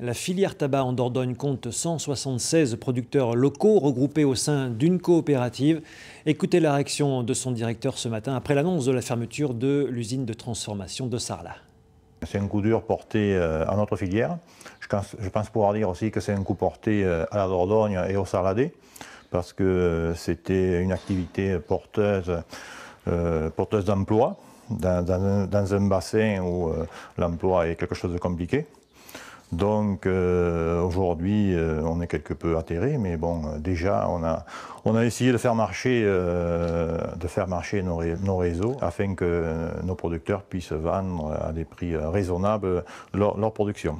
La filière tabac en Dordogne compte 176 producteurs locaux regroupés au sein d'une coopérative. Écoutez la réaction de son directeur ce matin après l'annonce de la fermeture de l'usine de transformation de Sarlat. C'est un coup dur porté euh, à notre filière. Je pense, pouvoir dire aussi que c'est un coup porté euh, à la Dordogne et au Sarlaté. parce que euh, c'était une activité porteuse, porteuse d'emploi dans, un bassin où l'emploi est quelque chose de compliqué. Donc euh, aujourd'hui, euh, on est quelque peu atterré, mais bon, euh, déjà, on a, on a essayé de faire marcher, de faire marcher nos, réseaux afin que nos producteurs puissent vendre à des prix raisonnables leur production.